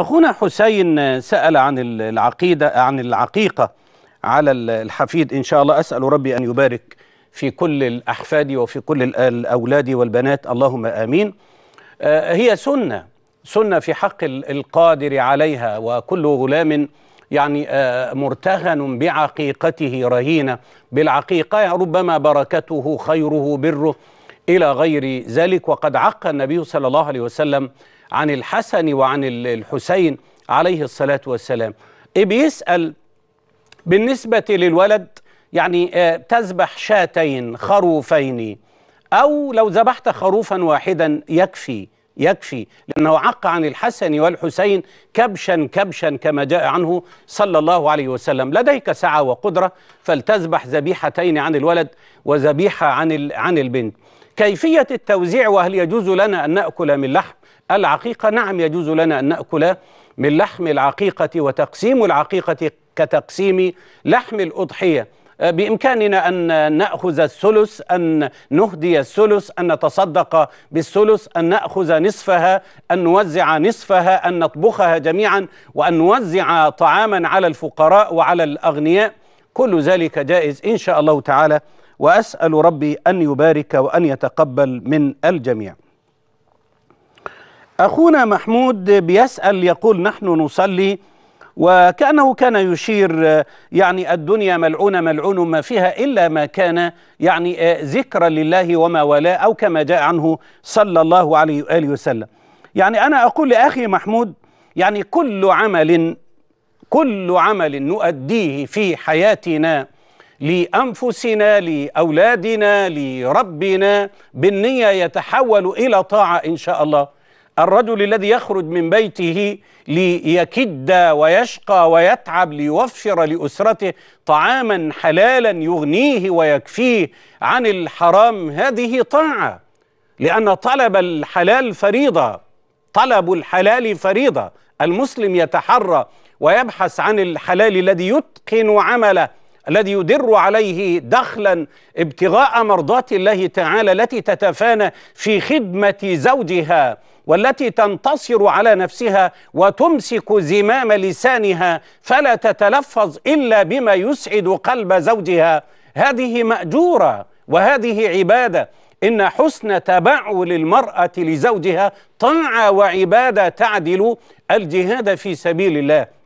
أخونا حسين سأل عن العقيدة عن العقيقة على الحفيد إن شاء الله أسأل ربي أن يبارك في كل الأحفاد وفي كل الأولاد والبنات اللهم آمين آه، هي سنة سنة في حق القادر عليها وكل غلام يعني آه، مرتهن بعقيقته رهينة بالعقيقة ربما بركته خيره بره إلى غير ذلك وقد عق النبي صلى الله عليه وسلم عن الحسن وعن الحسين عليه الصلاة والسلام بيسأل بالنسبة للولد يعني آه، تذبح شاتين خروفين أو لو ذبحت خروفا واحدا يكفي يكفي لأنه عق عن الحسن والحسين كبشا كبشا كما جاء عنه صلى الله عليه وسلم لديك سعة وقدرة فلتذبح ذبيحتين عن الولد وذبيحة عن عن البنت كيفية التوزيع وهل يجوز لنا أن نأكل من لحم العقيقة نعم يجوز لنا أن نأكل من لحم العقيقة وتقسيم العقيقة كتقسيم لحم الأضحية أه، بإمكاننا أن نأخذ الثلث أن نهدي الثلث أن نتصدق بالثلث أن نأخذ نصفها أن نوزع نصفها أن نطبخها جميعا وأن نوزع طعاما على الفقراء وعلى الأغنياء كل ذلك جائز إن شاء الله تعالى وأسأل ربي أن يبارك وأن يتقبل من الجميع أخونا محمود بيسأل يقول نحن نصلي وكأنه كان يشير يعني الدنيا ملعونة ملعون ما فيها إلا ما كان يعني آه، ذكرا لله وما والاه أو كما جاء عنه صلى الله عليه وآله وسلم يعني أنا أقول لأخي محمود يعني كل عمل كل عمل نؤديه في حياتنا لأنفسنا لأولادنا لربنا بالنية يتحول إلى طاعة إن شاء الله الرجل الذي يخرج من بيته ليكد ويشقى ويتعب ليوفر لاسرته طعاما حلالا يغنيه ويكفيه عن الحرام هذه طاعه لان طلب الحلال فريضه طلب الحلال فريضه المسلم يتحرى ويبحث عن الحلال الذي يتقن عمله الذي يدر عليه دخلا ابتغاء مرضات الله تعالى التي تتفانى في خدمه زوجها والتي تنتصر على نفسها وتمسك زمام لسانها فلا تتلفظ الا بما يسعد قلب زوجها هذه ماجوره وهذه عباده ان حسن تبعل المراه لزوجها طاعه وعباده تعدل الجهاد في سبيل الله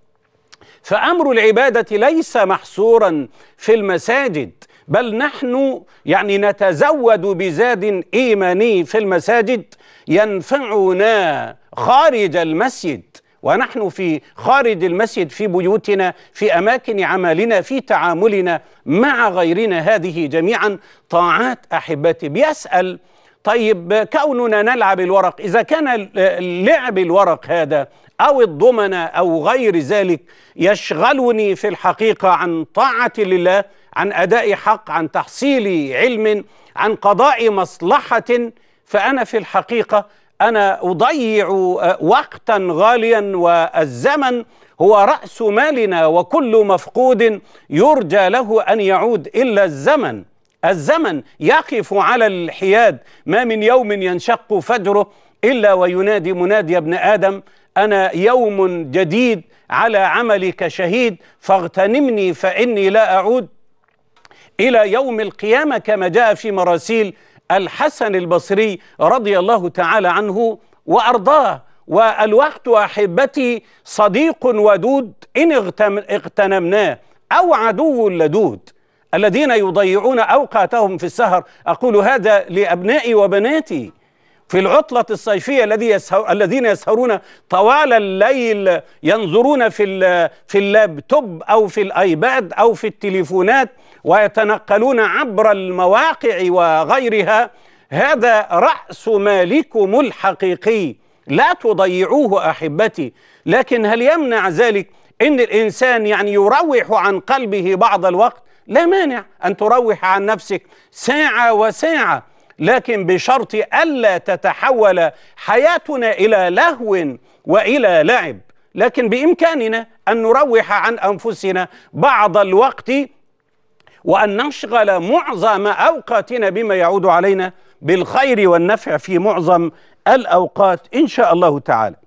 فامر العباده ليس محصورا في المساجد بل نحن يعني نتزود بزاد ايماني في المساجد ينفعنا خارج المسجد ونحن في خارج المسجد في بيوتنا في اماكن عملنا في تعاملنا مع غيرنا هذه جميعا طاعات احبتي بيسال طيب كوننا نلعب الورق إذا كان لعب الورق هذا أو الضمنة أو غير ذلك يشغلني في الحقيقة عن طاعة لله عن أداء حق عن تحصيل علم عن قضاء مصلحة فأنا في الحقيقة أنا أضيع آه، وقتا غاليا والزمن هو رأس مالنا وكل مفقود يرجى له أن يعود إلا الزمن الزمن يقف على الحياد ما من يوم ينشق فجره إلا وينادي منادي يا ابن آدم أنا يوم جديد على عملك شهيد فاغتنمني فإني لا أعود إلى يوم القيامة كما جاء في مراسيل الحسن البصري رضي الله تعالى عنه وأرضاه والوقت أحبتي صديق ودود إن اغتنمناه أو عدو لدود الذين يضيعون أوقاتهم في السهر أقول هذا لأبنائي وبناتي في العطلة الصيفية الذي يسهر الذين يسهرون طوال الليل ينظرون في في اللابتوب أو في الأيباد أو في التليفونات ويتنقلون عبر المواقع وغيرها هذا رأس مالكم الحقيقي لا تضيعوه أحبتي لكن هل يمنع ذلك أن الإنسان يعني يروح عن قلبه بعض الوقت لا مانع أن تروح عن نفسك ساعة وساعة لكن بشرط ألا تتحول حياتنا إلى لهو وإلى لعب لكن بإمكاننا أن نروح عن أنفسنا بعض الوقت وأن نشغل معظم أوقاتنا بما يعود علينا بالخير والنفع في معظم الأوقات إن شاء الله تعالى